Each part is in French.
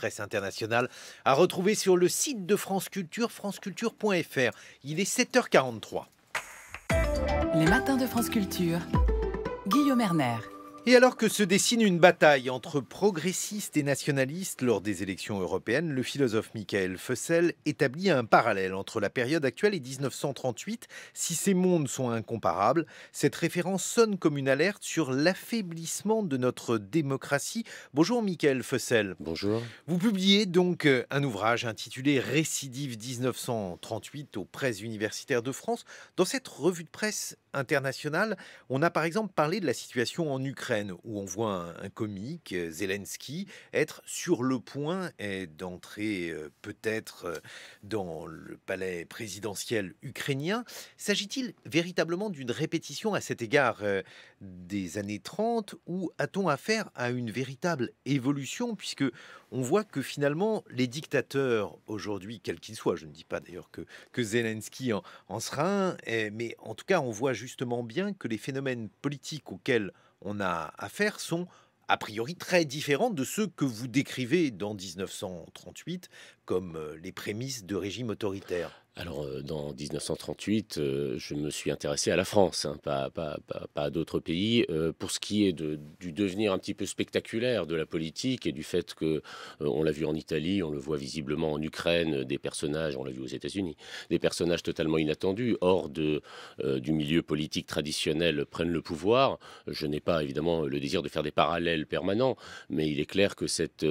presse internationale, à retrouver sur le site de France Culture, franceculture.fr. Il est 7h43. Les matins de France Culture, Guillaume Erner. Et alors que se dessine une bataille entre progressistes et nationalistes lors des élections européennes, le philosophe Michael Fessel établit un parallèle entre la période actuelle et 1938. Si ces mondes sont incomparables, cette référence sonne comme une alerte sur l'affaiblissement de notre démocratie. Bonjour Michael Fessel. Bonjour. Vous publiez donc euh, un ouvrage intitulé Récidive 1938 aux presses universitaires de France. Dans cette revue de presse international, On a par exemple parlé de la situation en Ukraine, où on voit un, comique, euh, Zelensky, être sur le point d'entrer euh, peut-être euh, dans le palais présidentiel ukrainien. S'agit-il véritablement d'une répétition à cet égard des années 30, ou a-t-on affaire à une véritable évolution, puisque on voit que finalement, les dictateurs aujourd'hui, quels qu'ils soient, je ne dis pas d'ailleurs que, Zelensky en, sera un, eh, mais en tout cas, on voit justement bien que les phénomènes politiques auxquels on a affaire sont a priori très différents de ceux que vous décrivez dans 1938 comme euh, les prémices de régimes autoritaires alors, euh, dans 1938, euh, je me suis intéressé à la France, hein, pas, à d'autres pays. pour ce qui est du devenir un petit peu spectaculaire de la politique et du fait que, on l'a vu en Italie, on le voit visiblement en Ukraine, des personnages, on l'a vu aux États-Unis, des personnages totalement inattendus, hors de, du milieu politique traditionnel, prennent le pouvoir. Je n'ai pas évidemment le désir de faire des parallèles permanents, mais il est clair que cette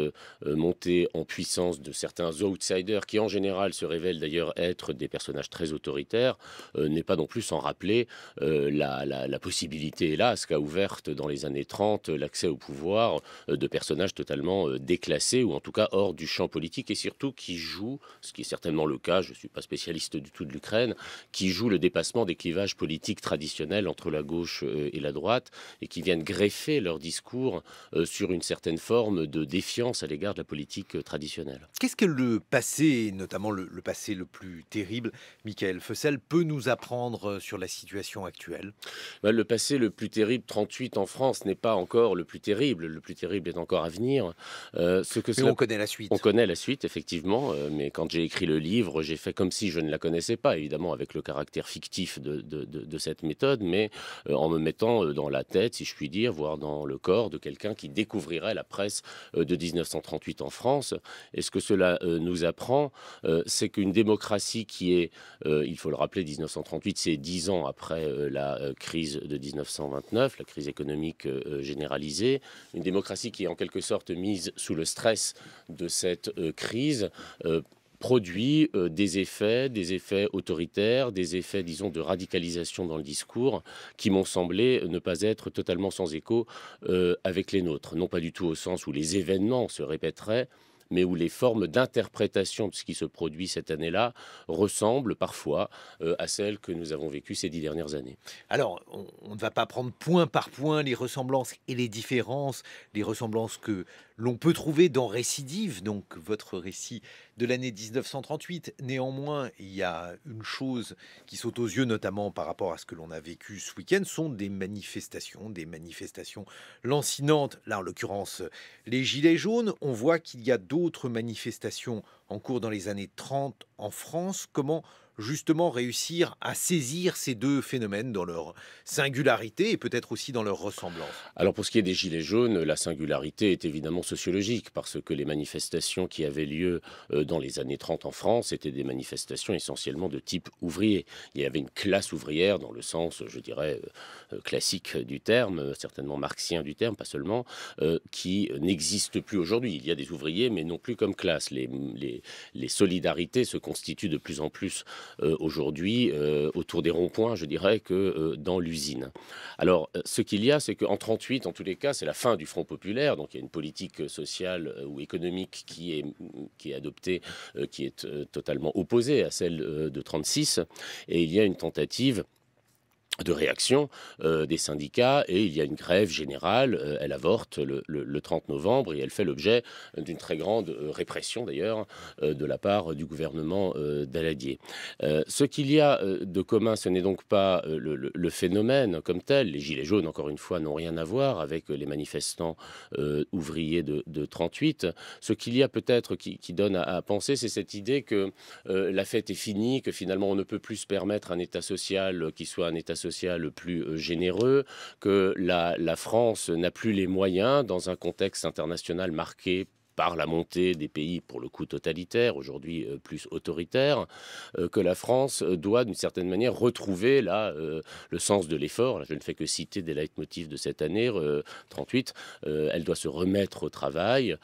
montée en puissance de certains outsiders, qui en général se révèlent d'ailleurs être des personnages très autoritaires, euh, n'est pas non plus sans rappeler euh, la, la, la, possibilité, hélas, qu'a ouverte dans les années 30 l'accès au pouvoir euh, de personnages totalement déclassés, ou en tout cas hors du champ politique, et surtout qui jouent, ce qui est certainement le cas, je ne suis pas spécialiste du tout de l'Ukraine, qui jouent le dépassement des clivages politiques traditionnels entre la gauche et la droite, et qui viennent greffer leur discours sur une certaine forme de défiance à l'égard de la politique traditionnelle. Qu'est-ce que le passé, notamment le, passé le plus terrible, Michael Fessel, peut nous apprendre euh, sur la situation actuelle bah, Le passé le plus terrible, 38 en France, n'est pas encore le plus terrible. Le plus terrible est encore à venir. Euh, ce que mais on connaît la suite. On connaît la suite, effectivement. Euh, mais quand j'ai écrit le livre, j'ai fait comme si je ne la connaissais pas, évidemment, avec le caractère fictif de, cette méthode, mais en me mettant dans la tête, si je puis dire, voire dans le corps de quelqu'un qui découvrirait la presse de 1938 en France. Est-ce que cela nous apprend, euh, c'est qu'une démocratie qui est, euh, il faut le rappeler, 1938, c'est dix ans après euh, la crise de 1929, la crise économique généralisée, une démocratie qui est en quelque sorte mise sous le stress de cette crise produit des effets, des effets autoritaires, des effets, disons, de radicalisation dans le discours, qui m'ont semblé ne pas être totalement sans écho avec les nôtres. Non pas du tout au sens où les événements se répéteraient, mais où les formes d'interprétation de ce qui se produit cette année-là ressemblent parfois euh, à celles que nous avons vécues ces dix dernières années. Alors, on ne va pas prendre point par point les ressemblances et les différences, les ressemblances que l'on peut trouver dans Récidive, donc votre récit de l'année 1938. Néanmoins, il y a une chose qui saute aux yeux, notamment par rapport à ce que l'on a vécu ce week-end, sont des manifestations, des manifestations lancinantes. Là, en l'occurrence, les Gilets jaunes. On voit qu'il y a d'autres manifestations en cours dans les années 30 en France. Comment justement réussir à saisir ces deux phénomènes dans leur singularité et peut-être aussi dans leur ressemblance Alors pour ce qui est des Gilets jaunes, la singularité est évidemment sociologique parce que les manifestations qui avaient lieu euh, dans les années 30 en France étaient des manifestations essentiellement de type ouvrier. Il y avait une classe ouvrière dans le sens, je dirais, euh, euh, classique du terme, certainement marxien du terme, pas seulement, qui n'existe plus aujourd'hui. Il y a des ouvriers mais non plus comme classe. Les, solidarités se constituent de plus en plus euh, aujourd'hui euh, autour des ronds-points, je dirais, que euh, dans l'usine. Alors, ce qu'il y a, c'est qu'en 38, en tous les cas, c'est la fin du Front populaire, donc il y a une politique sociale ou économique qui est, qui est adoptée, qui est totalement opposée à celle de 36, et il y a une tentative de réaction euh, des syndicats et il y a une grève générale. Euh, elle avorte le, le, 30 novembre et elle fait l'objet d'une très grande euh, répression d'ailleurs de la part du gouvernement d'Aladier. ce qu'il y a de commun, ce n'est donc pas le, phénomène comme tel. Les gilets jaunes, encore une fois, n'ont rien à voir avec les manifestants ouvriers de, de, 38. Ce qu'il y a peut-être qui, donne à, à penser, c'est cette idée que la fête est finie, que finalement on ne peut plus se permettre un état social qui soit un état social social plus euh, généreux, que la, la France n'a plus les moyens, dans un contexte international marqué par la montée des pays, pour le coup, totalitaires, aujourd'hui euh, plus autoritaires, euh, que la France euh, doit, d'une certaine manière, retrouver là le sens de l'effort. Je ne fais que citer des leitmotifs de cette année 38. elle doit se remettre au travail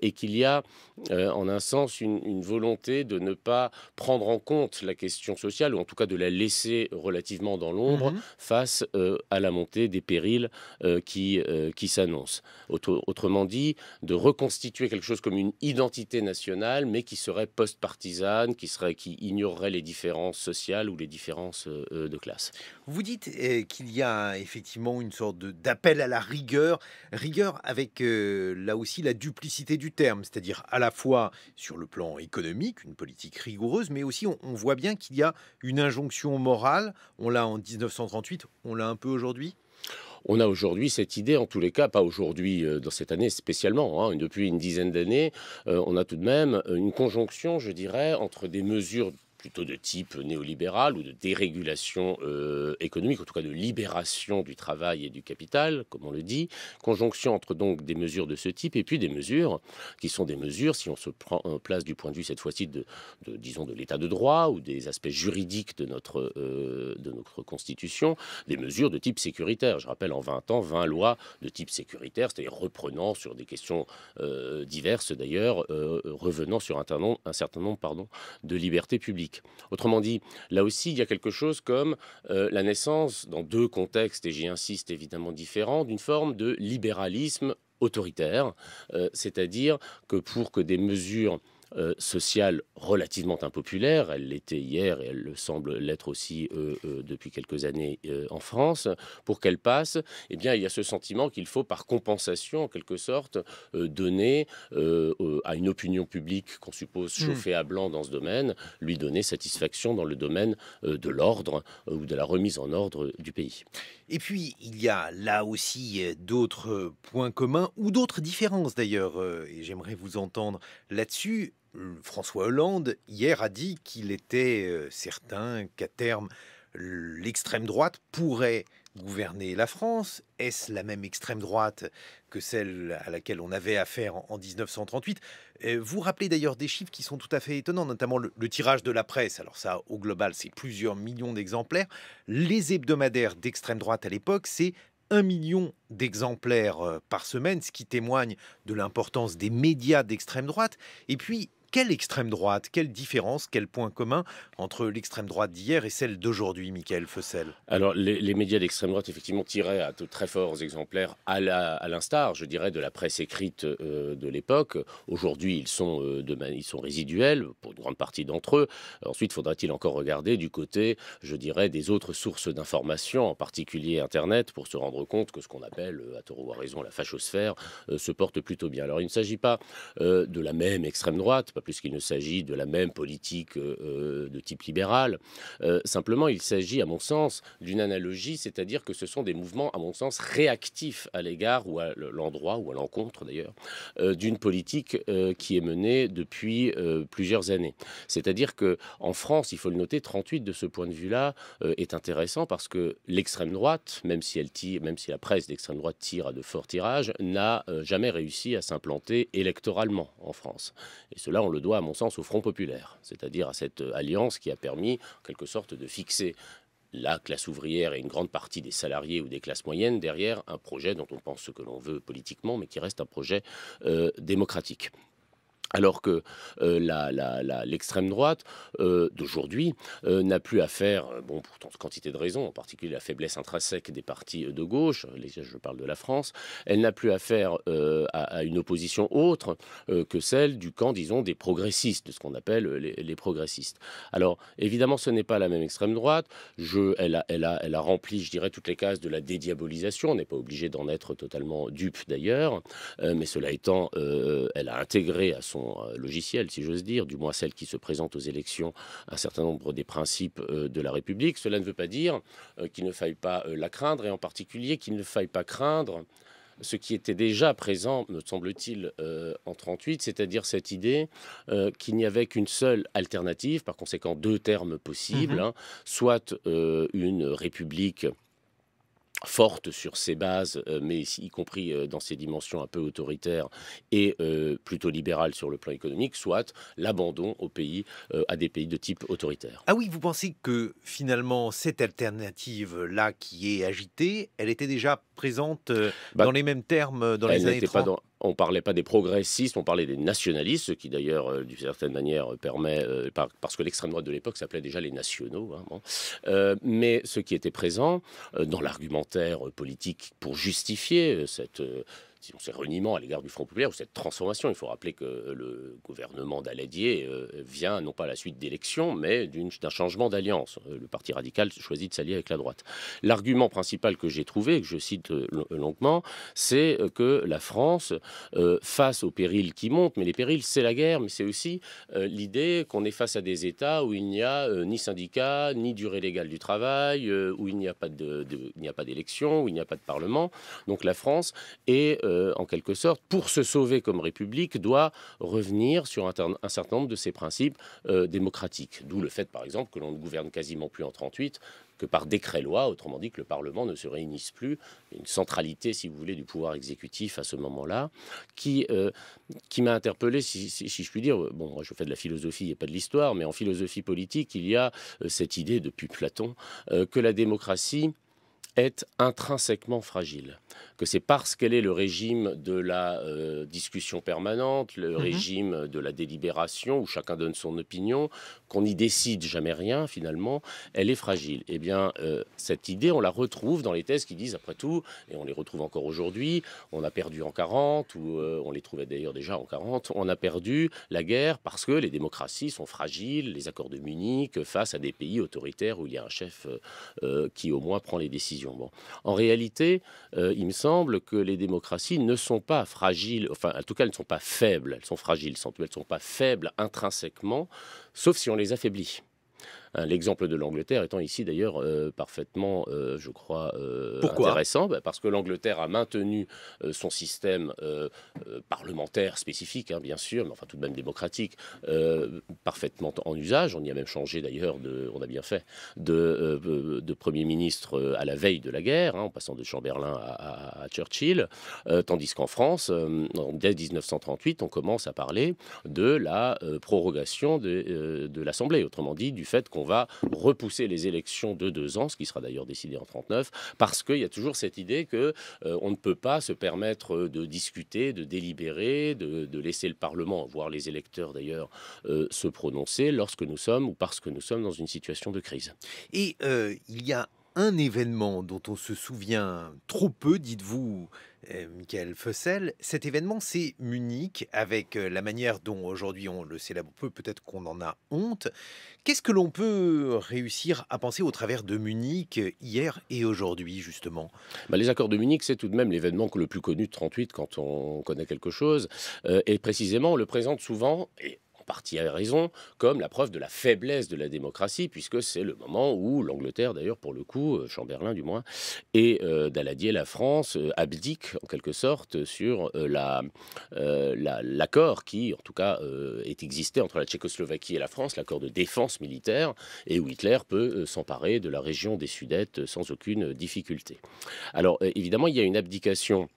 et qu'il y a, en un sens, une, volonté de ne pas prendre en compte la question sociale, ou en tout cas de la laisser relativement dans l'ombre mhm. face à la montée des périls qui, qui s'annoncent. autrement dit, de reconstituer quelque chose comme une identité nationale, mais qui serait post-partisane, qui, serait, qui ignorerait les différences sociales ou les différences euh, euh, de classe. Vous dites euh, qu'il y a effectivement une sorte d'appel à la rigueur, rigueur avec là aussi la duplicité du terme, c'est-à-dire à la fois sur le plan économique, une politique rigoureuse, mais aussi on voit bien qu'il y a une injonction morale, on l'a en 1938, on l'a un peu aujourd'hui on a aujourd'hui cette idée, en tous les cas, pas aujourd'hui, euh, dans cette année spécialement, hein, depuis une dizaine d'années, euh, on a tout de même une conjonction, je dirais, entre des mesures plutôt de type néolibéral ou de dérégulation euh, économique, en tout cas de libération du travail et du capital, comme on le dit, conjonction entre donc des mesures de ce type et puis des mesures qui sont des mesures, si on se prend, en place du point de vue cette fois-ci de, disons de l'état de droit ou des aspects juridiques de notre, euh, de notre constitution, des mesures de type sécuritaire. Je rappelle en 20 ans 20 lois de type sécuritaire, c'est-à-dire reprenant sur des questions euh, diverses d'ailleurs, revenant sur un, certain nombre de libertés publiques. Autrement dit, là aussi, il y a quelque chose comme euh, la naissance, dans deux contextes, et j'y insiste évidemment différents, d'une forme de libéralisme autoritaire, euh, c'est-à-dire que pour que des mesures euh, sociale relativement impopulaire. Elle l'était hier et elle semble l'être aussi euh, euh, depuis quelques années en France. Pour qu'elle passe, eh bien, il y a ce sentiment qu'il faut, par compensation en quelque sorte, donner à une opinion publique qu'on suppose hmm. chauffée à blanc dans ce domaine, lui donner satisfaction dans le domaine de l'ordre ou de la remise en ordre du pays. Et puis, il y a là aussi d'autres points communs ou d'autres différences d'ailleurs, et j'aimerais vous entendre là-dessus. Hum, François Hollande, hier, a dit qu'il était euh, certain qu'à terme, l'extrême droite pourrait gouverner la France Est-ce la même extrême droite que celle à laquelle on avait affaire en 1938 euh, Vous rappelez d'ailleurs des chiffres qui sont tout à fait étonnants, notamment le, tirage de la presse. Alors ça, au global, c'est plusieurs millions d'exemplaires. Les hebdomadaires d'extrême droite à l'époque, c'est un million d'exemplaires euh, par semaine, ce qui témoigne de l'importance des médias d'extrême droite. Et puis, quelle extrême droite Quelle différence Quel point commun entre l'extrême droite d'hier et celle d'aujourd'hui, Michael Fossel Alors, les, médias d'extrême droite, effectivement, tiraient à très forts exemplaires, à l'instar, je dirais, de la presse écrite euh, de l'époque. Aujourd'hui, ils, sont euh, ils sont résiduels pour une grande partie d'entre eux. Ensuite, faudra-t-il encore regarder du côté, je dirais, des autres sources d'information, en particulier Internet, pour se rendre compte que ce qu'on appelle, euh, à tort ou à raison, la fachosphère, se porte plutôt bien. Alors, il ne s'agit pas de la même extrême droite, puisqu'il ne s'agit de la même politique euh, euh, de type libéral. Euh, simplement, il s'agit, à mon sens, d'une analogie, c'est-à-dire que ce sont des mouvements, à mon sens, réactifs à l'égard ou à l'endroit ou à l'encontre d'ailleurs d'une politique qui est menée depuis plusieurs années. C'est-à-dire que en France, il faut le noter, 38 de ce point de vue-là est intéressant parce que l'extrême droite, même si elle tire, même si la presse d'extrême droite tire à de forts tirages, n'a jamais réussi à s'implanter électoralement en France. Et cela, on le doigt, à mon sens, au Front populaire, c'est-à-dire à cette euh, alliance qui a permis, en quelque sorte, de fixer la classe ouvrière et une grande partie des salariés ou des classes moyennes derrière un projet dont on pense ce que l'on veut politiquement, mais qui reste un projet euh, démocratique alors que l'extrême droite d'aujourd'hui n'a plus à faire, bon, pour tant quantité de raisons, en particulier la faiblesse intrinsèque des partis de gauche, les, je parle de la France, elle n'a plus à faire à, une opposition autre que celle du camp, disons, des progressistes, de ce qu'on appelle les, progressistes. Alors, évidemment, ce n'est pas la même extrême droite. Je, elle, a, elle, a, elle a rempli, je dirais, toutes les cases de la dédiabolisation. On n'est pas obligé d'en être totalement dupe, d'ailleurs. mais cela étant, elle a intégré à son euh, logicielle, si j'ose dire, du moins celle qui se présente aux élections, un certain nombre des principes euh, de la République. Cela ne veut pas dire euh, qu'il ne faille pas la craindre, et en particulier qu'il ne faille pas craindre ce qui était déjà présent, me semble-t-il, en 38, c'est-à-dire cette idée qu'il n'y avait qu'une seule alternative, par conséquent deux termes possibles, mhm. hein, soit une république forte sur ses bases, euh, mais y compris euh, dans ses dimensions un peu autoritaires et euh, plutôt libérales sur le plan économique, soit l'abandon au pays, à des pays de type autoritaire. Ah oui, vous pensez que finalement cette alternative-là qui est agitée, elle était déjà présente bah dans les mêmes termes dans les années 30 on ne parlait pas des progressistes, on parlait des nationalistes, ce qui d'ailleurs, euh, d'une certaine manière, euh, permet, euh, parce que l'extrême droite de l'époque s'appelait déjà les nationaux, hein, mais ce qui était présent dans l'argumentaire politique pour justifier cette on ces reniements à l'égard du Front populaire ou cette transformation. Il faut rappeler que le gouvernement d'Aladier euh, vient non pas à la suite d'élections, mais d'un changement d'alliance. Euh, le Parti radical choisit de s'allier avec la droite. L'argument principal que j'ai trouvé, que je cite euh, longuement, c'est que la France, face aux périls qui montent, mais les périls, c'est la guerre, mais c'est aussi l'idée qu'on est face à des États où il n'y a ni syndicats, ni durée légale du travail, où il n'y a pas d'élections, où il n'y a pas de parlement. Donc la France est euh, en quelque sorte, pour se sauver comme République, doit revenir sur un, certain nombre de ses principes euh, démocratiques. D'où le fait, par exemple, que l'on ne gouverne quasiment plus en 38 que par décret-loi, autrement dit que le Parlement ne se réunisse plus, une centralité, si vous voulez, du pouvoir exécutif à ce moment-là, qui, euh, m'a interpellé, si, je puis dire, bon, je fais de la philosophie et pas de l'histoire, mais en philosophie politique, il y a cette idée depuis Platon que la démocratie est intrinsèquement fragile, que c'est parce qu'elle est le régime de la euh, discussion permanente, le mhm. régime de la délibération où chacun donne son opinion, qu'on n'y décide jamais rien finalement, elle est fragile. Eh bien, euh, cette idée, on la retrouve dans les thèses qui disent, après tout, et on les retrouve encore aujourd'hui, on a perdu en 40, ou euh, on les trouvait d'ailleurs déjà en 40, on a perdu la guerre parce que les démocraties sont fragiles, les accords de Munich, face à des pays autoritaires où il y a un chef euh, qui au moins prend les décisions. Bon. En réalité, il me semble que les démocraties ne sont pas fragiles, enfin en tout cas elles ne sont pas faibles, elles sont fragiles elles ne sont pas faibles intrinsèquement sauf si on les affaiblit. L'exemple de l'Angleterre étant ici d'ailleurs euh, parfaitement, euh, je crois, euh, Pourquoi intéressant, bah, parce que l'Angleterre a maintenu son système parlementaire spécifique, hein, bien sûr, mais enfin tout de même démocratique, parfaitement en usage. On y a même changé d'ailleurs, on a bien fait, de, Premier ministre à la veille de la guerre, hein, en passant de Chamberlain à, Churchill, tandis qu'en France, dès 1938, on commence à parler de la prorogation de l'Assemblée, autrement dit du fait qu'on on va repousser les élections de deux ans, ce qui sera d'ailleurs décidé en 39, parce qu'il y a toujours cette idée que euh, on ne peut pas se permettre de discuter, de délibérer, de, laisser le Parlement, voire les électeurs d'ailleurs, euh, se prononcer lorsque nous sommes ou parce que nous sommes dans une situation de crise. Et euh, il y a un événement dont on se souvient trop peu, dites-vous, euh, Michael Fessel, cet événement, c'est Munich, avec euh, la manière dont aujourd'hui on le célèbre peut-être qu'on en a honte. Qu'est-ce que l'on peut réussir à penser au travers de Munich euh, hier et aujourd'hui, justement bah, Les accords de Munich, c'est tout de même l'événement le plus connu de 38 quand on connaît quelque chose. et précisément, on le présente souvent, et Parti à raison, comme la preuve de la faiblesse de la démocratie, puisque c'est le moment où l'Angleterre, d'ailleurs pour le coup, euh, Chamberlain du moins, et euh, Daladier, la France, euh, abdiquent, en quelque sorte sur la, l'accord qui, en tout cas, est existé entre la Tchécoslovaquie et la France, l'accord de défense militaire, et où Hitler peut s'emparer de la région des Sudètes sans aucune difficulté. Alors évidemment, il y a une abdication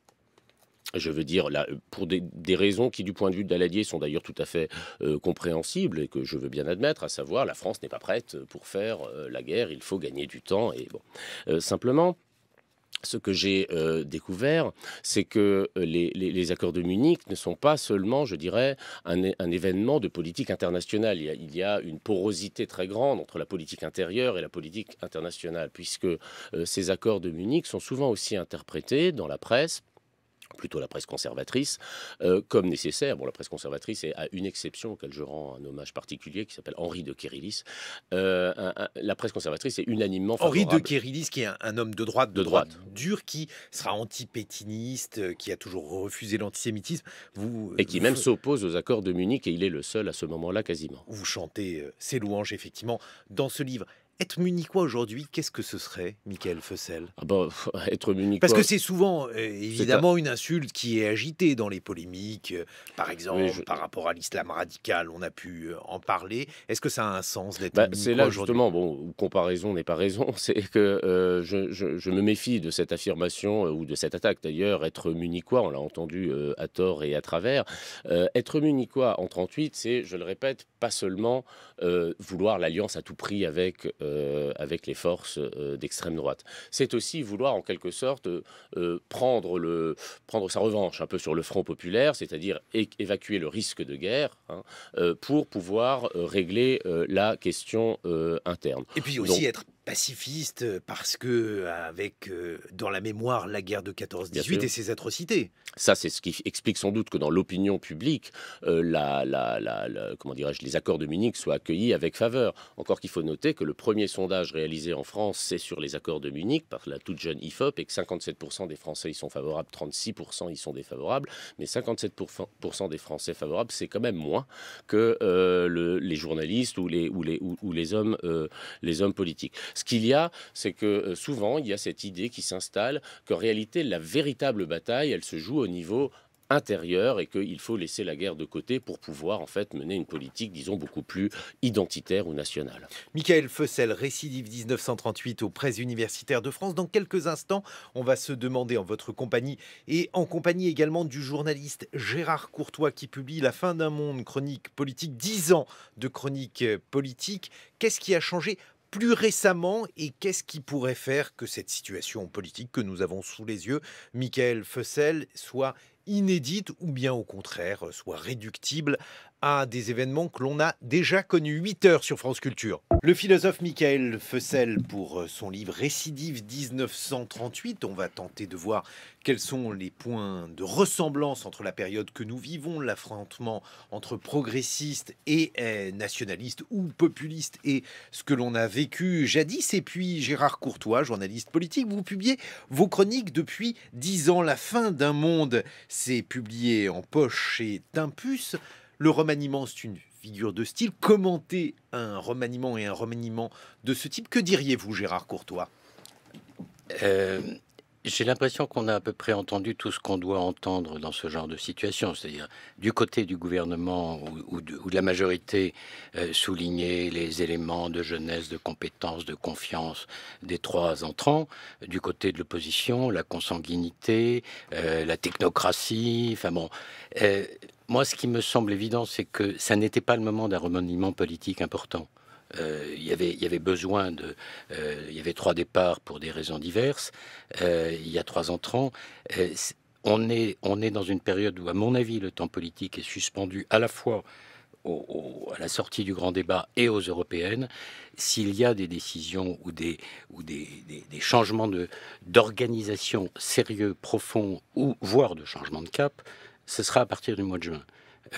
je veux dire, euh, pour des, raisons qui, du point de vue de Daladier, sont d'ailleurs tout à fait euh, compréhensibles et que je veux bien admettre, à savoir la France n'est pas prête pour faire euh, la guerre, il faut gagner du temps. Et bon, simplement, ce que j'ai découvert, c'est que les, accords de Munich ne sont pas seulement, je dirais, un, événement de politique internationale. Il y, a, une porosité très grande entre la politique intérieure et la politique internationale, puisque ces accords de Munich sont souvent aussi interprétés dans la presse plutôt la presse conservatrice, euh, comme nécessaire. Bon, la presse conservatrice est à une exception auquel je rends un hommage particulier qui s'appelle Henri de Kérilis. Euh, la presse conservatrice est unanimement favorable. Henri de Kérilis, qui est un, homme de droite, de, droite. dur, qui sera anti-pétiniste, euh, qui a toujours refusé l'antisémitisme. Vous, et qui même s'oppose aux accords de Munich, et il est le seul à ce moment-là quasiment. Vous chantez ses louanges, effectivement, dans ce livre. Être munichois aujourd'hui, qu'est-ce que ce serait, Michael Fessel ah bah, Être munichois. Parce que c'est souvent, euh, évidemment, une insulte qui est agitée dans les polémiques. Euh, par exemple, par rapport à l'islam radical, on a pu euh, en parler. Est-ce que ça a un sens d'être bah, C'est là justement, bon, comparaison n'est pas raison, c'est que je, me méfie de cette affirmation ou de cette attaque d'ailleurs. Être munichois, on l'a entendu à tort et à travers. être munichois en 38, c'est, je le répète, pas seulement vouloir l'alliance à tout prix avec euh, avec les forces euh, d'extrême droite. C'est aussi vouloir en quelque sorte euh, prendre, le, prendre sa revanche un peu sur le front populaire, c'est-à-dire évacuer le risque de guerre hein, pour pouvoir régler la question interne. Et puis aussi être pacifiste euh, parce que euh, avec euh, dans la mémoire la guerre de 14-18 et ses atrocités. Ça, c'est ce qui explique sans doute que dans l'opinion publique, la, la, la, comment dirais-je, les accords de Munich soient accueillis avec faveur. Encore qu'il faut noter que le premier sondage réalisé en France, c'est sur les accords de Munich par la toute jeune IFOP et que 57% des Français y sont favorables, 36% y sont défavorables, mais 57% des Français favorables, c'est quand même moins que les journalistes ou les, ou les, ou les hommes, les hommes politiques. Ce qu'il y a, c'est que euh, souvent, il y a cette idée qui s'installe qu'en réalité, la véritable bataille, elle se joue au niveau intérieur et qu'il faut laisser la guerre de côté pour pouvoir en fait mener une politique, disons, beaucoup plus identitaire ou nationale. Michael Fessel, récidive 1938 aux presses universitaires de France. Dans quelques instants, on va se demander en votre compagnie et en compagnie également du journaliste Gérard Courtois qui publie La fin d'un monde, chronique politique, Dix ans de chronique politique. Qu'est-ce qui a changé plus récemment et qu'est-ce qui pourrait faire que cette situation politique que nous avons sous les yeux, Michael Fessel, soit inédite ou bien au contraire euh, soit réductible à des événements que l'on a déjà connus. 8 heures sur France Culture. Le philosophe Michael Fessel pour euh, son livre Récidive 1938. On va tenter de voir quels sont les points de ressemblance entre la période que nous vivons, l'affrontement entre progressistes et euh, nationalistes ou populistes et ce que l'on a vécu jadis. Et puis Gérard Courtois, journaliste politique, vous publiez vos chroniques depuis dix ans. La fin d'un monde, c'est publié en poche chez Timpus. Le remaniement, c'est une figure de style. Commenter un remaniement et un remaniement de ce type. Que diriez-vous, Gérard Courtois euh, J'ai l'impression qu'on a à peu près entendu tout ce qu'on doit entendre dans ce genre de situation, c'est-à-dire du côté du gouvernement ou, de, la majorité, euh, souligner les éléments de jeunesse, de compétence, de confiance des trois entrants, du côté de l'opposition, la consanguinité, euh, la technocratie, enfin bon moi, ce qui me semble évident, c'est que ça n'était pas le moment d'un remaniement politique important. Euh, il y avait besoin de. Euh, il y avait trois départs pour des raisons diverses. Euh, il y a trois entrants. on, est, on est dans une période où, à mon avis, le temps politique est suspendu à la fois à la sortie du grand débat et aux européennes, s'il y a des décisions ou des, ou des, des, changements d'organisation sérieux, profonds, ou voire de changement de cap, ce sera à partir du mois de juin.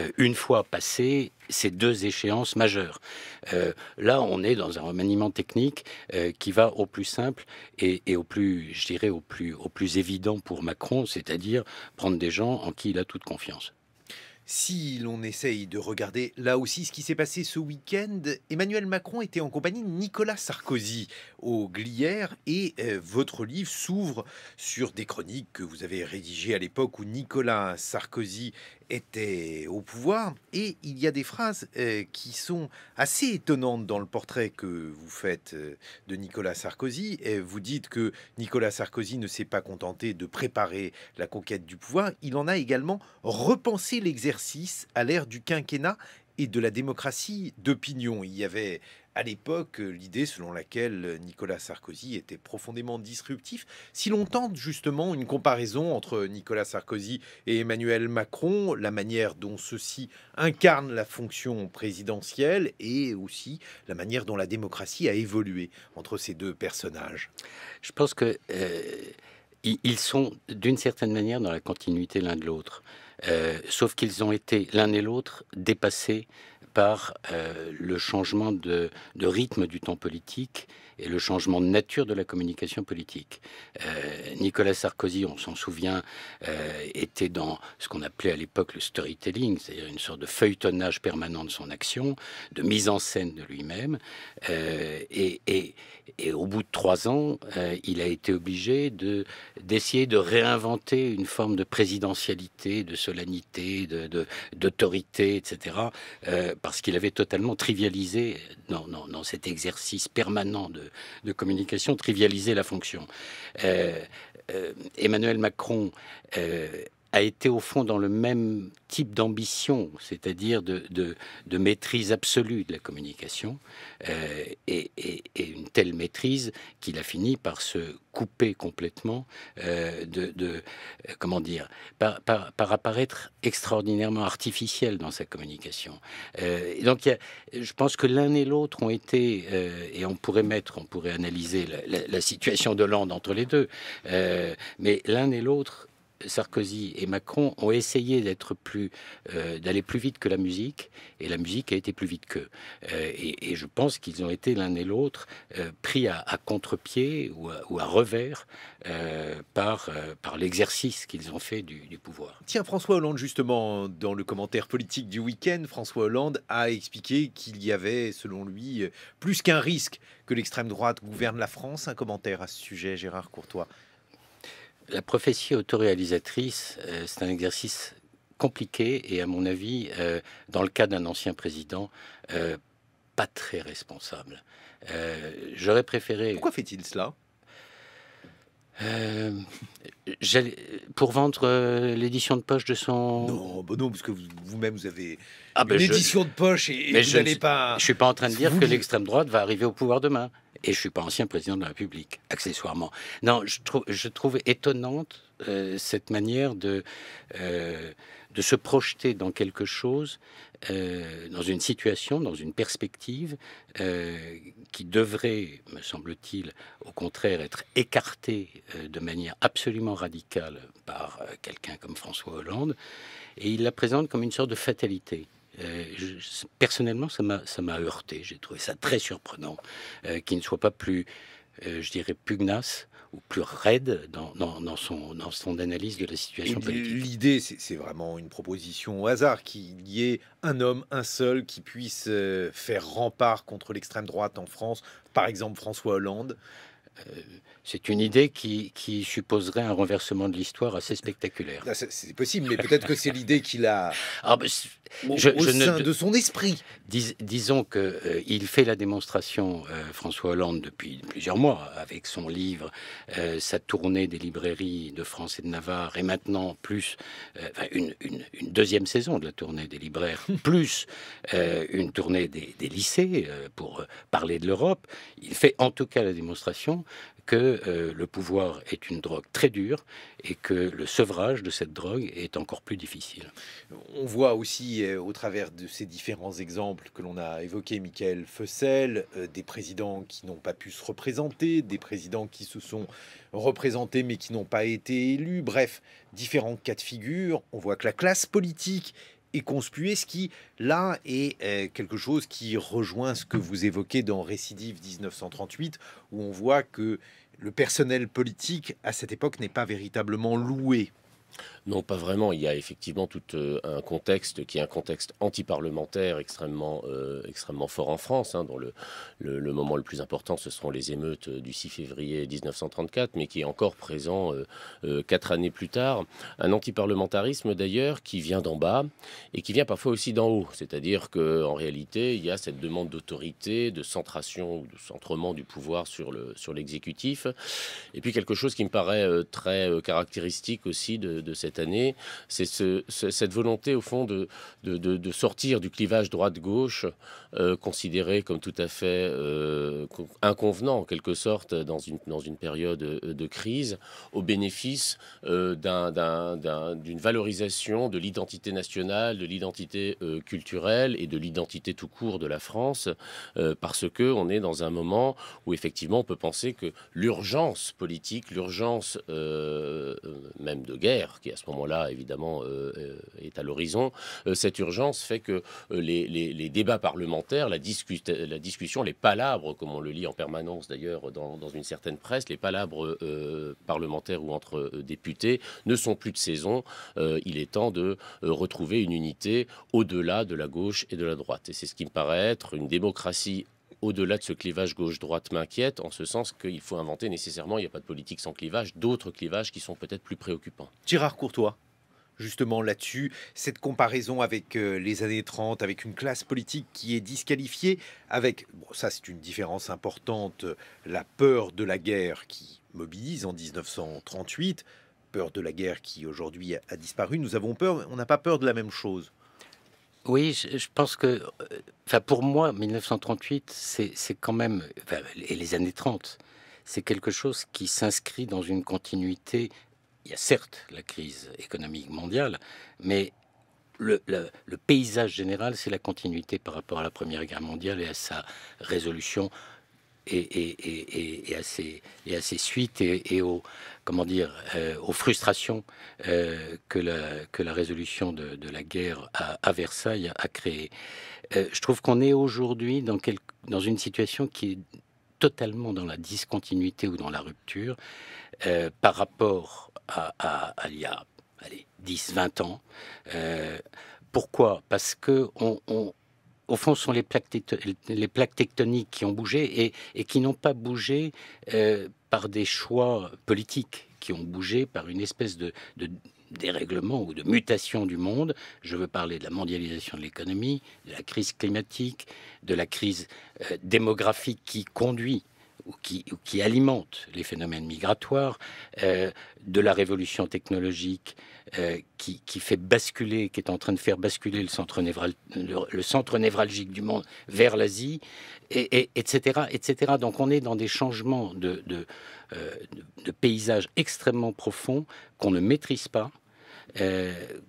Euh, une fois passées ces deux échéances majeures. Euh, là, on est dans un remaniement technique euh, qui va au plus simple et, et, au plus, je dirais, au plus, au plus évident pour Macron, c'est-à-dire prendre des gens en qui il a toute confiance. Si l'on essaye de regarder là aussi ce qui s'est passé ce week-end, Emmanuel Macron était en compagnie de Nicolas Sarkozy au Glière et euh, votre livre s'ouvre sur des chroniques que vous avez rédigées à l'époque où Nicolas Sarkozy était au pouvoir et il y a des phrases euh, qui sont assez étonnantes dans le portrait que vous faites euh, de Nicolas Sarkozy. vous dites que Nicolas Sarkozy ne s'est pas contenté de préparer la conquête du pouvoir, il en a également repensé l'exercice à l'ère du quinquennat et de la démocratie d'opinion. Il y avait à l'époque l'idée selon laquelle Nicolas Sarkozy était profondément disruptif. Si l'on tente justement une comparaison entre Nicolas Sarkozy et Emmanuel Macron, la manière dont ceux-ci incarnent la fonction présidentielle et aussi la manière dont la démocratie a évolué entre ces deux personnages. Je pense qu'ils euh, sont d'une certaine manière dans la continuité l'un de l'autre. Euh, sauf qu'ils ont été l'un et l'autre dépassés par euh, le changement de, rythme du temps politique et le changement de nature de la communication politique. Euh, Nicolas Sarkozy, on s'en souvient, euh, était dans ce qu'on appelait à l'époque le storytelling, c'est-à-dire une sorte de feuilletonnage permanent de son action, de mise en scène de lui-même. et, au bout de trois ans, il a été obligé de, d'essayer de réinventer une forme de présidentialité, de solennité, de, d'autorité, etc parce qu'il avait totalement trivialisé, dans, cet exercice permanent de, communication, trivialisé la fonction. Euh, euh, Emmanuel Macron euh, a été au fond dans le même type d'ambition, c'est-à-dire de, maîtrise absolue de la communication, euh, et, une telle maîtrise qu'il a fini par se couper complètement euh, de, euh, comment dire, par, apparaître extraordinairement artificiel dans sa communication. donc, je pense que l'un et l'autre ont été, et on pourrait mettre, on pourrait analyser la, situation de Land entre les deux, mais l'un et l'autre Sarkozy et Macron ont essayé d'être plus, euh, d'aller plus vite que la musique, et la musique a été plus vite qu'eux. Euh, et, je pense qu'ils ont été l'un et l'autre euh, pris à, contre-pied ou, à revers par, par l'exercice qu'ils ont fait du, du, pouvoir. Tiens, François Hollande, justement, dans le commentaire politique du week-end, François Hollande a expliqué qu'il y avait, selon lui, plus qu'un risque que l'extrême droite gouverne la France. Un commentaire à ce sujet, Gérard Courtois. La prophétie autoréalisatrice, euh, c'est un exercice compliqué et à mon avis, euh, dans le cas d'un ancien président, euh, pas très responsable. J'aurais préféré... Pourquoi fait-il cela pour vendre l'édition de poche de son. Non, bah parce que vous-même, vous, avez ah l'édition ben de poche et, je vous n'allez pas. Je ne suis pas en train de dire que l'extrême droite va arriver au pouvoir demain. Et je suis pas ancien président de la République, accessoirement. Non, je trouve, je trouve étonnante euh, cette manière de, euh, de se projeter dans quelque chose, euh, dans une situation, dans une perspective qui devrait, me semble-t-il, au contraire, être écartée de manière absolument radicale par quelqu'un comme François Hollande. Et il la présente comme une sorte de fatalité. Euh, personnellement, ça m'a heurté. J'ai trouvé ça très surprenant euh, qu'il ne soit pas plus, euh, je dirais, pugnace ou plus raide dans, son, dans son analyse de la situation politique. L'idée, c'est vraiment une proposition au hasard, qu'il y ait un homme, un seul, qui puisse faire rempart contre l'extrême droite en France, par exemple François Hollande. c'est une idée qui, supposerait un renversement de l'histoire assez spectaculaire. Ah, c'est possible, mais peut-être que c'est l'idée qu'il a. Ah, bah, je, de son esprit. disons que euh, il fait la démonstration, euh, François Hollande, depuis plusieurs mois, avec son livre, euh, sa tournée des librairies de France et de Navarre, et maintenant plus une, deuxième saison de la tournée des libraires, plus une tournée des, des lycées pour parler de l'Europe. Il fait en tout cas la démonstration que euh, le pouvoir est une drogue très dure et que le sevrage de cette drogue est encore plus difficile. On voit aussi euh, au travers de ces différents exemples que l'on a évoqués, Michael Feussel, euh, des présidents qui n'ont pas pu se représenter, des présidents qui se sont représentés mais qui n'ont pas été élus, bref, différents cas de figure. On voit que la classe politique conspué, ce qui, là, est euh, quelque chose qui rejoint ce que vous évoquez dans Récidive 1938, où on voit que le personnel politique, à cette époque, n'est pas véritablement loué. Non, pas vraiment. Il y a effectivement tout euh, un contexte qui est un contexte antiparlementaire extrêmement, euh, extrêmement fort en France, hein, dont le, moment le plus important, ce seront les émeutes euh, du 6 février 1934, mais qui est encore présent quatre années plus tard. Un antiparlementarisme d'ailleurs qui vient d'en bas et qui vient parfois aussi d'en haut. C'est-à-dire qu'en réalité, il y a cette demande d'autorité, de centration ou de centrement du pouvoir sur l'exécutif. Le, sur et puis quelque chose qui me paraît très caractéristique aussi de cette année, c'est cette volonté, au fond, de, de, sortir du clivage droite-gauche, euh, considéré comme tout à fait euh, inconvenant, en quelque sorte, dans une, dans une période euh, de crise, au bénéfice d'une valorisation de l'identité nationale, de l'identité culturelle et de l'identité tout court de la France, parce que on est dans un moment où, effectivement, on peut penser que l'urgence politique, l'urgence même de guerre, qui à ce moment-là, évidemment, euh, euh, est à l'horizon. Euh, cette urgence fait que les, débats parlementaires, la, la, discussion, les palabres, comme on le lit en permanence d'ailleurs dans, dans, une certaine presse, les palabres parlementaires ou entre députés ne sont plus de saison. il est temps de retrouver une unité au-delà de la gauche et de la droite. Et c'est ce qui me paraît être une démocratie au-delà de ce clivage gauche-droite m'inquiète, en ce sens qu'il faut inventer nécessairement, il n'y a pas de politique sans clivage, d'autres clivages qui sont peut-être plus préoccupants. Tirard Courtois justement là-dessus, cette comparaison avec euh, les années 30, avec une classe politique qui est disqualifiée, avec, ça c'est une différence importante, la peur de la guerre qui mobilise en 1938, peur de la guerre qui aujourd'hui a disparu, nous avons peur, on n'a pas peur de la même chose. Oui, je, pense que, euh, enfin pour moi, 1938, c'est quand même, et les années 30, c'est quelque chose qui s'inscrit dans une continuité. Il y a certes la crise économique mondiale, mais le, le paysage général, c'est la continuité par rapport à la Première Guerre mondiale et à sa résolution et, et, à, ses, suites et, aux, comment dire, euh, aux frustrations euh, que, la, que la résolution de, la guerre à, Versailles a créé euh, je trouve qu'on est aujourd'hui dans, dans une situation qui est totalement dans la discontinuité ou dans la rupture par rapport à, il y a 10, 20 ans. Pourquoi Parce que on, au fond, sont les plaques, les plaques, tectoniques qui ont bougé et, qui n'ont pas bougé euh, par des choix politiques, qui ont bougé par une espèce de, dérèglement ou de mutation du monde. Je veux parler de la mondialisation de l'économie, de la crise climatique, de la crise euh, démographique qui conduit qui, alimente les phénomènes migratoires, euh, de la révolution technologique euh, qui, fait basculer, qui est en train de faire basculer le centre, névralgique du monde vers l'Asie, etc., etc. Donc on est dans des changements de, euh, de, de paysages extrêmement profonds qu'on ne maîtrise pas.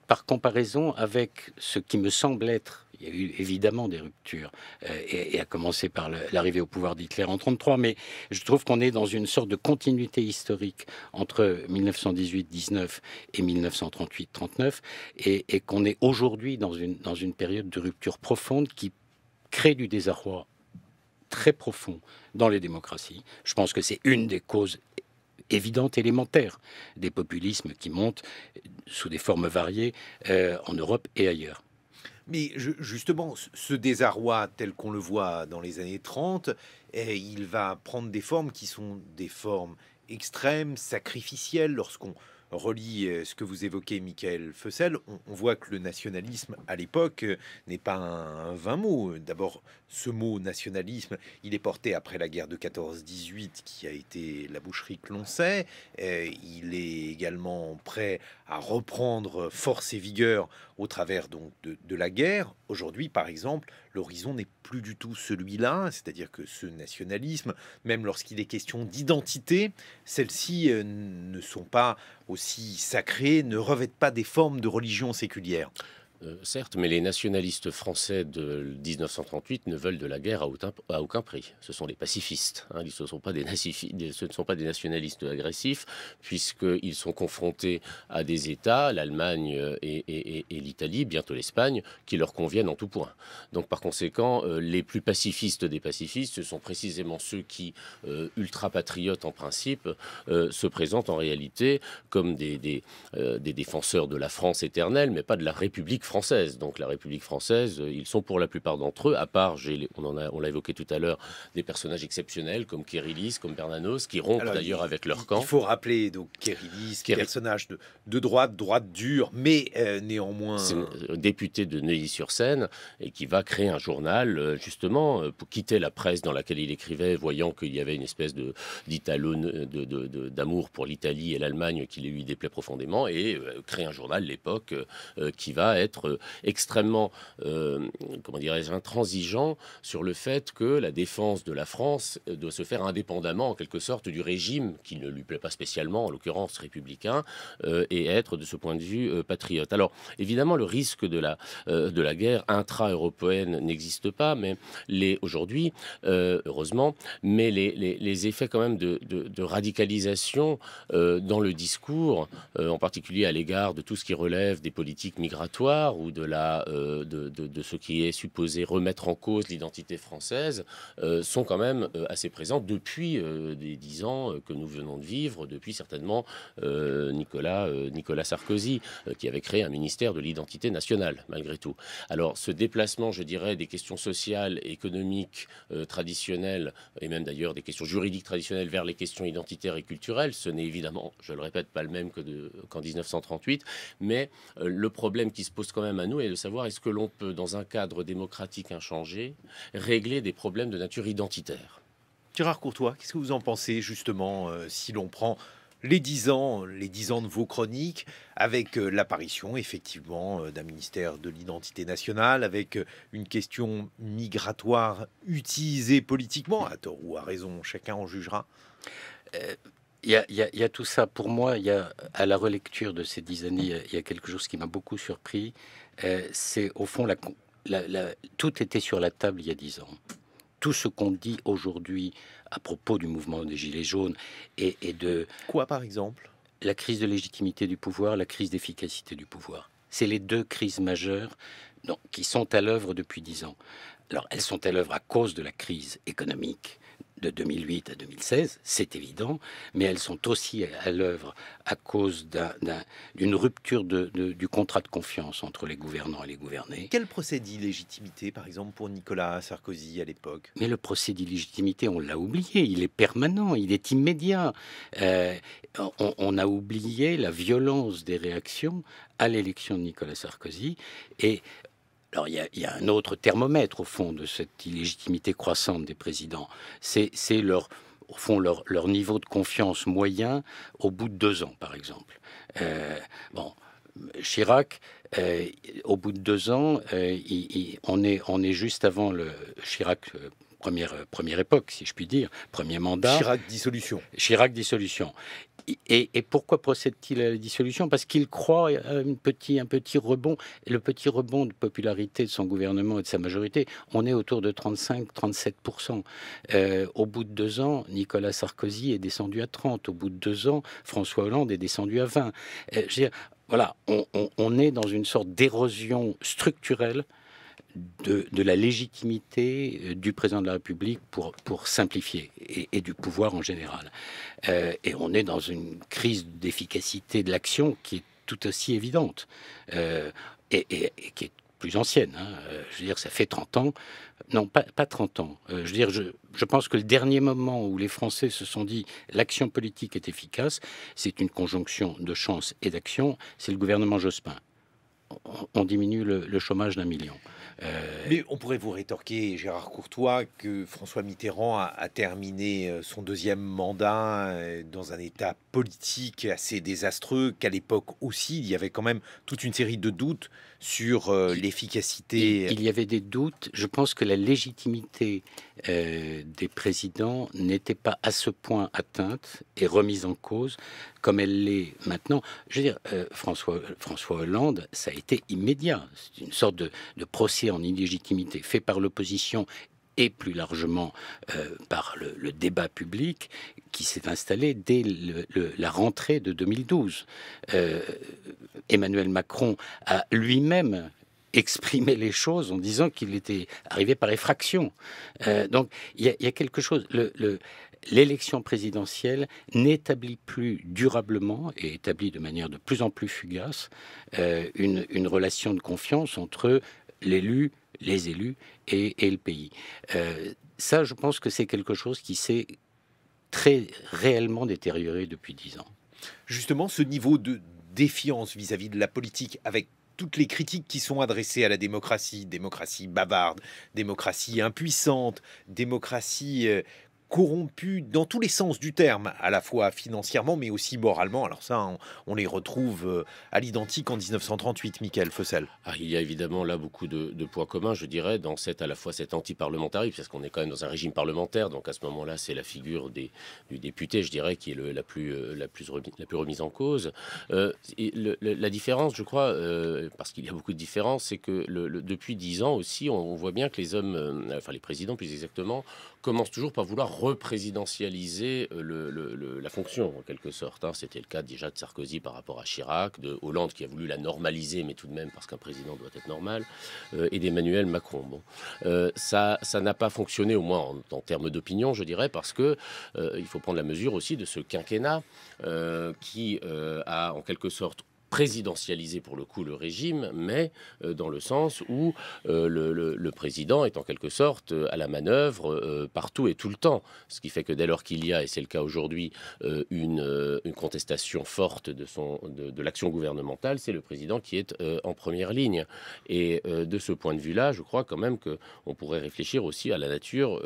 par comparaison avec ce qui me semble être il y a eu évidemment des ruptures, euh, et, à commencer par l'arrivée au pouvoir d'Hitler en 1933, mais je trouve qu'on est dans une sorte de continuité historique entre 1918-19 et 1938-39, et, qu'on est aujourd'hui dans une, période de rupture profonde qui crée du désarroi très profond dans les démocraties. Je pense que c'est une des causes évidentes, élémentaires, des populismes qui montent sous des formes variées euh, en Europe et ailleurs. Mais justement, ce désarroi tel qu'on le voit dans les années 30, eh, il va prendre des formes qui sont des formes extrêmes, sacrificielles, lorsqu'on relie euh, ce que vous évoquez, Michael Fessel, on, voit que le nationalisme à l'époque euh, n'est pas un, vain mot. D'abord, ce mot nationalisme, il est porté après la guerre de 14-18 qui a été la boucherie que l'on sait. Euh, il est également prêt à reprendre force et vigueur au travers donc de, la guerre. Aujourd'hui, par exemple, l'horizon n'est plus du tout celui-là, c'est-à-dire que ce nationalisme, même lorsqu'il est question d'identité, celles-ci ne sont pas aussi si sacré, ne revêtent pas des formes de religion séculière euh, certes, mais les nationalistes français de 1938 ne veulent de la guerre à aucun, prix. Ce sont des pacifistes. Hein. Ils, ce, sont pas des ce ne sont pas des nationalistes agressifs, puisqu'ils sont confrontés à des États, l'Allemagne euh, et, l'Italie, bientôt l'Espagne, qui leur conviennent en tout point. Donc par conséquent, euh, les plus pacifistes des pacifistes, ce sont précisément ceux qui, ultra-patriotes en principe, se présentent en réalité comme des, des, des défenseurs de la France éternelle, mais pas de la République française. Donc la République française, euh, ils sont pour la plupart d'entre eux, à part, on, l'a évoqué tout à l'heure, des personnages exceptionnels comme Kérylis, comme Bernanos, qui rompent d'ailleurs avec leur camp. Il faut rappeler donc est un personnage de, droite, droite dure, mais euh, néanmoins... C'est un euh, député de Neuilly-sur-Seine et qui va créer un journal, justement, pour quitter la presse dans laquelle il écrivait, voyant qu'il y avait une espèce de, d'amour pour l'Italie et l'Allemagne qui lui déplaît profondément, et créer un journal, l'époque, qui va être euh, extrêmement, euh, comment dirais intransigeant sur le fait que la défense de la France euh, doit se faire indépendamment, en quelque sorte, du régime qui ne lui plaît pas spécialement, en l'occurrence républicain, et être de ce point de vue patriote. Alors, évidemment, le risque de la, de la guerre intra-européenne n'existe pas, mais les aujourd'hui, heureusement, mais les, les, les, effets quand même de, de radicalisation dans le discours, en particulier à l'égard de tout ce qui relève des politiques migratoires, ou euh, de, de, de, ce qui est supposé remettre en cause l'identité française euh, sont quand même euh, assez présents depuis des dix ans que nous venons de vivre, depuis certainement Nicolas, Nicolas Sarkozy, qui avait créé un ministère de l'identité nationale, malgré tout. Alors ce déplacement, je dirais, des questions sociales, économiques, traditionnelles, et même d'ailleurs des questions juridiques traditionnelles vers les questions identitaires et culturelles, ce n'est évidemment, je le répète, pas le même qu'en 1938, mais le problème qui se pose à nous et de savoir est-ce que l'on peut, dans un cadre démocratique inchangé, régler des problèmes de nature identitaire. Gérard Courtois, qu'est-ce que vous en pensez justement euh, si l'on prend les dix ans, les dix ans de vos chroniques, avec euh, l'apparition effectivement euh, d'un ministère de l'identité nationale, avec une question migratoire utilisée politiquement, à tort ou à raison, chacun en jugera. Il y, a, tout ça. Pour moi, il y a, à la relecture de ces dix années, il y a quelque chose qui m'a beaucoup surpris. Euh, c'est au fond, la, la, tout était sur la table il y a dix ans. Tout ce qu'on dit aujourd'hui à propos du mouvement des Gilets jaunes et, de... Quoi par exemple La crise de légitimité du pouvoir, la crise d'efficacité du pouvoir. C'est les deux crises majeures qui sont à l'œuvre depuis dix ans. Alors elles sont à l'œuvre à cause de la crise économique de 2008 à 2016, c'est évident, mais elles sont aussi à l'œuvre à cause d'une rupture du contrat de confiance entre les gouvernants et les gouvernés. Quel procès d'illégitimité, par exemple, pour Nicolas Sarkozy à l'époque Mais le procès d'illégitimité, on l'a oublié, il est permanent, il est immédiat. Euh, on, on a oublié la violence des réactions à l'élection de Nicolas Sarkozy. Et alors il y, a, un autre thermomètre au fond de cette illégitimité croissante des présidents, c'est leur au fond leur, niveau de confiance moyen au bout de deux ans par exemple. Euh, bon, Chirac, euh, au bout de deux ans, euh, on, est, on est juste avant le Chirac. Première, première époque, si je puis dire, premier mandat. Chirac dissolution. Chirac dissolution. Et, pourquoi procède-t-il à la dissolution Parce qu'il croit à un petit rebond. le petit rebond de popularité de son gouvernement et de sa majorité, on est autour de 35-37%. Euh, au bout de deux ans, Nicolas Sarkozy est descendu à 30. Au bout de deux ans, François Hollande est descendu à 20. Euh, voilà, on, est dans une sorte d'érosion structurelle de, la légitimité euh, du président de la République pour, pour simplifier et, du pouvoir en général. Euh, et on est dans une crise d'efficacité de l'action qui est tout aussi évidente euh, et, qui est plus ancienne. Hein. Je veux dire, ça fait 30 ans. Non, pas, 30 ans. je veux dire, je, pense que le dernier moment où les Français se sont dit l'action politique est efficace, c'est une conjonction de chance et d'action, c'est le gouvernement Jospin on diminue le chômage d'un million. Euh, Mais on pourrait vous rétorquer, Gérard Courtois, que François Mitterrand a, terminé euh, son deuxième mandat euh, dans un état politique assez désastreux, qu'à l'époque aussi, il y avait quand même toute une série de doutes sur euh, l'efficacité. Il, y avait des doutes. Je pense que la légitimité euh, des présidents n'était pas à ce point atteinte et remise en cause comme elle l'est maintenant. Je veux dire, euh, François, Hollande, ça a été immédiat. C'est une sorte de, de procès en illégitimité fait par l'opposition et plus largement euh, par le, débat public qui s'est installé dès la rentrée de 2012. Euh, Emmanuel Macron a lui-même exprimé les choses en disant qu'il était arrivé par effraction. Euh, donc il y, a quelque chose. L'élection le, présidentielle n'établit plus durablement et établit de manière de plus en plus fugace une, une relation de confiance entre l'élu les élus et, le pays. Euh, ça, je pense que c'est quelque chose qui s'est très réellement détérioré depuis dix ans. Justement, ce niveau de défiance vis à -vis de la politique, avec toutes les critiques qui sont adressées à la démocratie, démocratie bavarde, démocratie impuissante, démocratie euh, corrompus dans tous les sens du terme, à la fois financièrement mais aussi moralement. Alors ça, on, les retrouve euh, à l'identique en 1938, Michael Fossel. Ah, il y a évidemment là beaucoup de, de, poids communs, je dirais, dans cette à la fois cette anti-parlementarisme, parce qu'on est quand même dans un régime parlementaire, donc à ce moment-là, c'est la figure des, du député, je dirais, qui est le, la, plus, euh, la, plus la plus remise en cause. Euh, et la différence, je crois, parce qu'il y a beaucoup de différences, c'est que le, depuis dix ans aussi, on, voit bien que les hommes, enfin les présidents plus exactement, commence toujours par vouloir représidentialiser euh, la fonction, en quelque sorte. Hein. C'était le cas déjà de Sarkozy par rapport à Chirac, de Hollande qui a voulu la normaliser, mais tout de même parce qu'un président doit être normal, euh, et d'Emmanuel Macron. Bon. Euh, ça ça n'a pas fonctionné, au moins en, termes d'opinion, je dirais, parce que il faut prendre la mesure aussi de ce quinquennat qui a en quelque sorte présidentialiser pour le coup le régime, mais euh, dans le sens où euh, le, président est en quelque sorte euh, à la manœuvre partout et tout le temps. Ce qui fait que dès lors qu'il y a, et c'est le cas aujourd'hui, une, contestation forte de, son, de, de l'action gouvernementale, c'est le président qui est en première ligne. Et de ce point de vue-là, je crois quand même qu'on pourrait réfléchir aussi à la nature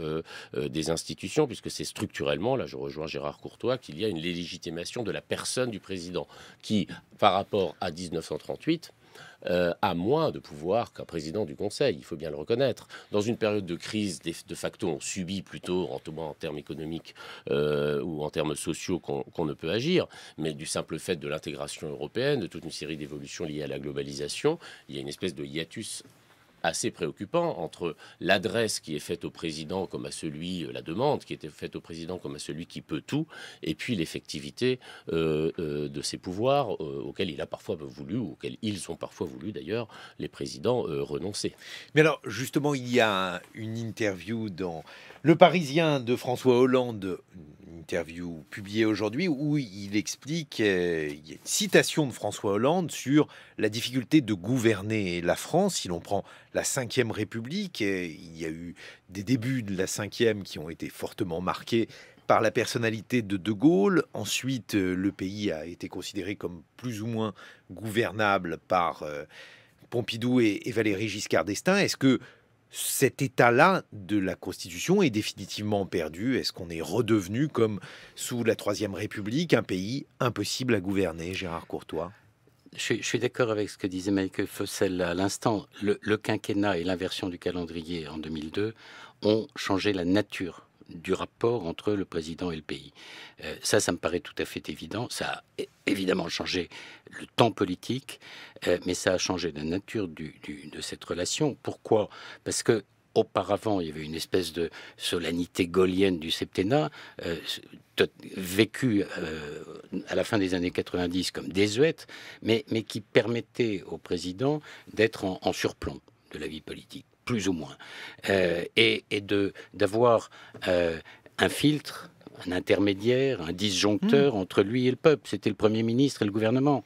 des institutions, puisque c'est structurellement, là je rejoins Gérard Courtois, qu'il y a une légitimation de la personne du président qui, par rapport à 1938. Euh, à moins de pouvoir qu'un président du Conseil, il faut bien le reconnaître. Dans une période de crise, de facto, on subit plutôt, en, termes économiques euh, ou en termes sociaux, qu'on ne peut agir. Mais du simple fait de l'intégration européenne, de toute une série d'évolutions liées à la globalisation, il y a une espèce de hiatus assez préoccupant entre l'adresse qui est faite au président comme à celui, euh, la demande qui était faite au président comme à celui qui peut tout, et puis l'effectivité euh, euh, de ses pouvoirs auxquels il a parfois voulu, ou auxquels ils ont parfois voulu d'ailleurs, les présidents renoncer. Mais alors justement, il y a une interview dans Le Parisien de François Hollande, une interview publiée aujourd'hui, où il explique, citation de François Hollande sur la difficulté de gouverner la France, si l'on prend la Ve République. il y a eu des débuts de la Ve qui ont été fortement marqués par la personnalité de De Gaulle. Ensuite, euh, le pays a été considéré comme plus ou moins gouvernable par euh, Pompidou et, et Valéry Giscard d'Estaing. Est-ce que cet état-là de la Constitution est définitivement perdu Est-ce qu'on est redevenu, comme sous la Troisième République, un pays impossible à gouverner, Gérard Courtois je, suis d'accord avec ce que disait Michael Fossel à l'instant. Le, quinquennat et l'inversion du calendrier en 2002 ont changé la nature du rapport entre le président et le pays. Euh, ça, ça me paraît tout à fait évident. Ça a évidemment changé le temps politique, euh, mais ça a changé la nature de cette relation. Pourquoi Parce que auparavant, il y avait une espèce de solennité gaulienne du septennat, euh, vécue euh, à la fin des années 90 comme désuète, mais, mais qui permettait au président d'être en, surplomb de la vie politique, plus ou moins, euh, et, et d'avoir euh, un filtre un intermédiaire, un disjoncteur hmm. entre lui et le peuple. C'était le Premier ministre et le gouvernement.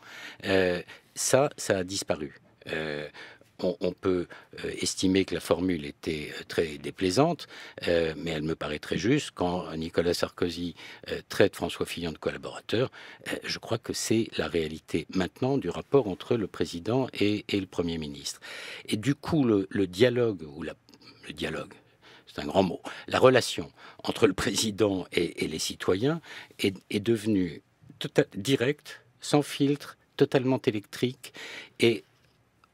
ça, ça a disparu on, peut euh, estimer que la formule était euh, très déplaisante, euh, mais elle me paraît très juste. Quand Nicolas Sarkozy traite François Fillon de collaborateur, je crois que c'est la réalité maintenant du rapport entre le président et, le Premier ministre. Et du coup, le, dialogue, ou le dialogue, c'est un grand mot, la relation entre le président et, les citoyens est, est devenue tota-, directe, sans filtre, totalement électrique, et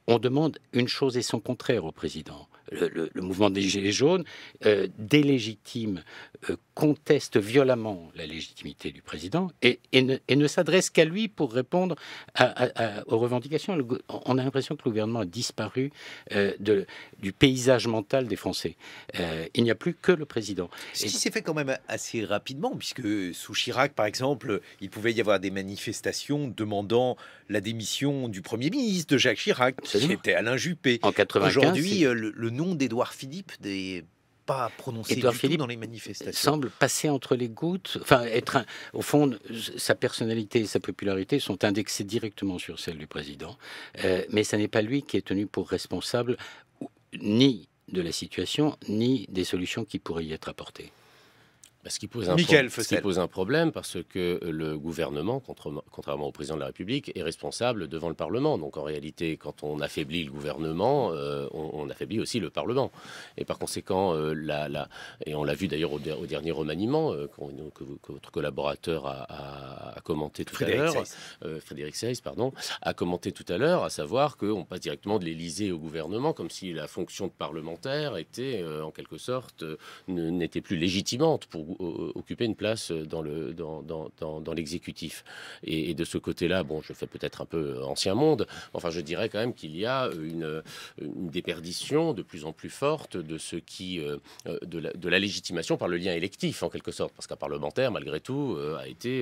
on demande une chose et son contraire au président. Le, mouvement des Gilets jaunes euh, délégitime euh, conteste violemment la légitimité du président et, et ne, s'adresse qu'à lui pour répondre aux revendications. on a l'impression que le gouvernement a disparu euh, de, du paysage mental des Français. Euh, il n'y a plus que le président. Ce qui s'est fait quand même assez rapidement, puisque sous Chirac, par exemple, il pouvait y avoir des manifestations demandant la démission du Premier ministre de Jacques Chirac, qui était Alain Juppé. En Aujourd'hui, euh, le, le nom d'Édouard Philippe des pas prononcer Philippe dans les manifestations. semble passer entre les gouttes, enfin être au fond sa personnalité et sa popularité sont indexées directement sur celle du président, euh, mais ce n'est pas lui qui est tenu pour responsable ni de la situation ni des solutions qui pourraient y être apportées. Bah, ce, qui pose un qui pose un problème parce que euh, le gouvernement, contrairement au président de la République, est responsable devant le Parlement. Donc en réalité, quand on affaiblit le gouvernement, euh, on, affaiblit aussi le Parlement. Et par conséquent, euh, la, et on l'a vu d'ailleurs au, dernier remaniement que, votre collaborateur a, commenté tout à l'heure, Frédéric Seyss, pardon, a commenté tout à l'heure, à savoir qu'on passe directement de l'Élysée au gouvernement comme si la fonction de parlementaire était en quelque sorte n'était plus légitimante pour occuper une place dans le dans, dans, dans, l'exécutif. Et, de ce côté-là, bon, je fais peut-être un peu ancien monde. Enfin, je dirais quand même qu'il y a une, une, déperdition de plus en plus forte de ce qui euh, euh, de, la, légitimation par le lien électif en quelque sorte, parce qu'un parlementaire, malgré tout, euh, a été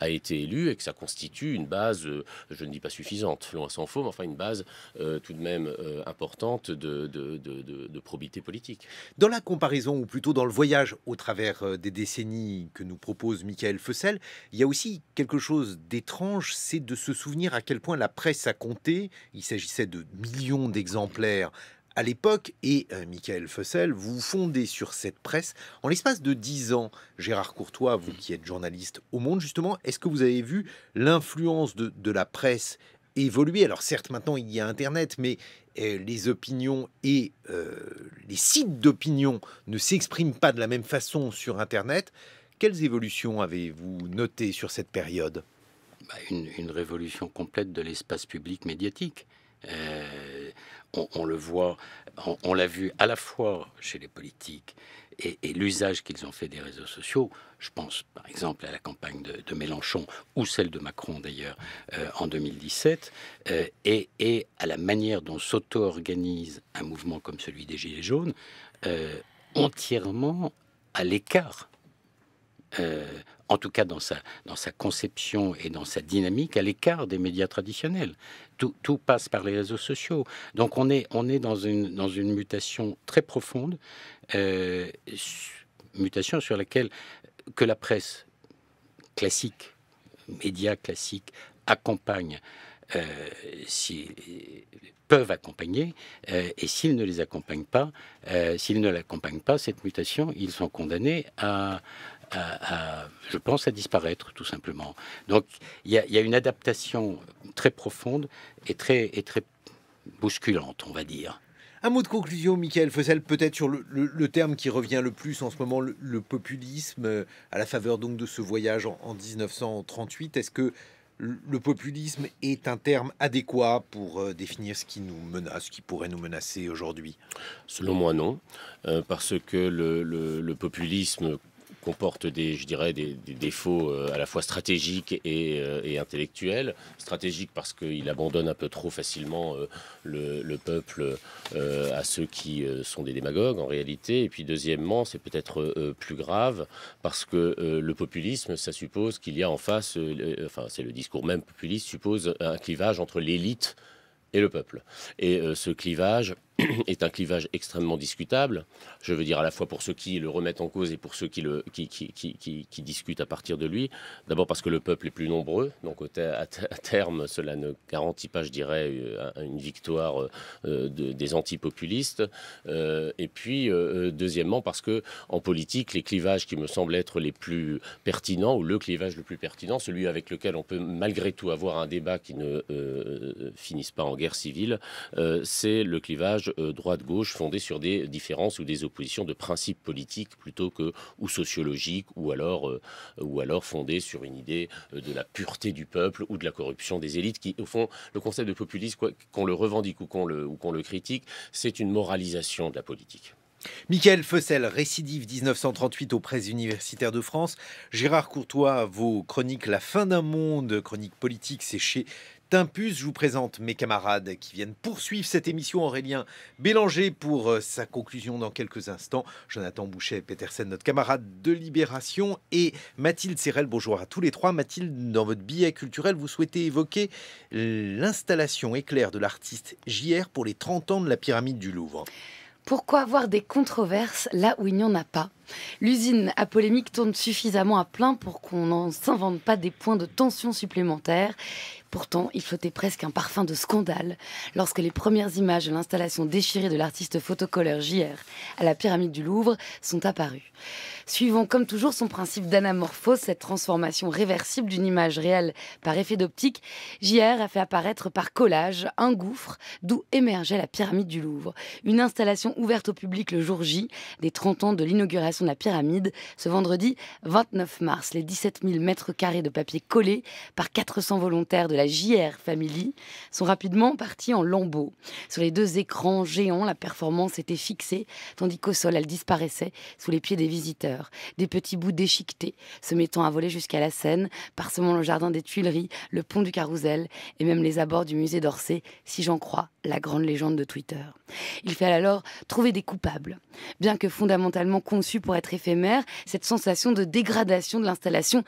a été élu et que ça constitue une base, je ne dis pas suffisante, loin s'en faut, mais enfin une base tout de même importante de de, de, de probité politique. Dans la comparaison, ou plutôt dans le voyage au travers euh, des décennies que nous propose Michael Fessel, il y a aussi quelque chose d'étrange, c'est de se souvenir à quel point la presse a compté. Il s'agissait de millions d'exemplaires à l'époque, et euh, Michael Fessel, vous vous fondez sur cette presse. En l'espace de dix ans, Gérard Courtois, vous qui êtes journaliste au Monde, justement, est-ce que vous avez vu l'influence de, de, la presse évoluer Alors certes, maintenant, il y a Internet, mais les opinions et euh, les sites d'opinion ne s'expriment pas de la même façon sur Internet, quelles évolutions avez-vous notées sur cette période bah, une, révolution complète de l'espace public médiatique. Euh, on, le voit, on, l'a vu à la fois chez les politiques et, l'usage qu'ils ont fait des réseaux sociaux. Je pense par exemple à la campagne de, Mélenchon ou celle de Macron d'ailleurs euh, en 2017 euh, et, à la manière dont s'auto-organise un mouvement comme celui des Gilets jaunes, euh, entièrement à l'écart en tout cas dans sa, dans sa conception et dans sa dynamique, à l'écart des médias traditionnels. Tout, passe par les réseaux sociaux. Donc on est, dans, une, mutation très profonde, euh, mutation sur laquelle euh, que la presse classique, médias classiques, accompagne. Euh, peuvent accompagner, et s'ils ne les accompagnent pas, s'ils ne l'accompagnent pas, cette mutation, ils sont condamnés à, je pense, à disparaître, tout simplement. Donc, il y, a une adaptation très profonde et très, et très bousculante, on va dire. Un mot de conclusion, Michael Fossel, peut-être sur le, terme qui revient le plus en ce moment, le, populisme, euh, à la faveur donc de ce voyage en, 1938. Est-ce que le populisme est un terme adéquat pour euh, définir ce qui nous menace, qui pourrait nous menacer aujourd'hui Selon moi, non, euh, parce que le, populisme comporte des, je dirais, des, défauts euh, à la fois stratégiques euh, et, intellectuels. Stratégiques parce qu'il abandonne un peu trop facilement euh, le, le, peuple à ceux qui sont des démagogues en réalité. Et puis deuxièmement, c'est peut-être plus grave parce que le populisme, ça suppose qu'il y a en face, enfin c'est le discours même populiste, suppose un clivage entre l'élite et le peuple. Et ce clivage est un clivage extrêmement discutable. Je veux dire à la fois pour ceux qui le remettent en cause et pour ceux qui, le, discutent à partir de lui. D'abord parce que le peuple est plus nombreux, donc à, terme, cela ne garantit pas, je dirais, euh, une victoire euh, des antipopulistes. Euh, et puis, deuxièmement, parce que en politique, les clivages qui me semblent être les plus pertinents, ou le clivage le plus pertinent, celui avec lequel on peut malgré tout avoir un débat qui ne finisse pas en guerre civile, c'est le clivage euh, droite-gauche fondée sur des différences ou des oppositions de principes politiques plutôt que ou sociologiques ou alors, euh, ou alors fondée sur une idée euh, de la pureté du peuple ou de la corruption des élites qui, au fond, le concept de populisme, qu'on le revendique ou qu'on le, le critique, c'est une moralisation de la politique. Michael Fessel, récidive 1938 aux presses universitaires de France. Gérard Courtois, vos chroniques La fin d'un monde, chronique politique, c'est chez je vous présente mes camarades qui viennent poursuivre cette émission. Aurélien Bélanger pour euh, sa conclusion dans quelques instants. Jonathan Boucher-Petersen, notre camarade de Libération. Et Mathilde Serrel, bonjour à tous les trois. Mathilde, dans votre billet culturel, vous souhaitez évoquer l'installation éclair de l'artiste JR pour les 30 ans de la pyramide du Louvre. Pourquoi avoir des controverses là où il n'y en a pas L'usine à polémique tourne suffisamment à plein pour qu'on n'en s'invente pas des points de tension supplémentaires. Pourtant, il flottait presque un parfum de scandale lorsque les premières images de l'installation déchirée de l'artiste photocolleur JR à la pyramide du Louvre sont apparues. Suivant comme toujours son principe d'anamorphose, cette transformation réversible d'une image réelle par effet d'optique, JR a fait apparaître par collage un gouffre d'où émergeait la pyramide du Louvre. Une installation ouverte au public le jour J des 30 ans de l'inauguration de la pyramide ce vendredi 29 mars. Les 17 000 mètres carrés de papier collés par 400 volontaires de la la JR Family sont rapidement partis en lambeaux. Sur les deux écrans géants, la performance était fixée, tandis qu'au sol, elle disparaissait sous les pieds des visiteurs. Des petits bouts déchiquetés, se mettant à voler jusqu'à la Seine, parsemant le jardin des Tuileries, le pont du Carrousel et même les abords du musée d'Orsay, si j'en crois la grande légende de Twitter. Il fallait alors trouver des coupables. Bien que fondamentalement conçue pour être éphémère, cette sensation de dégradation de l'installation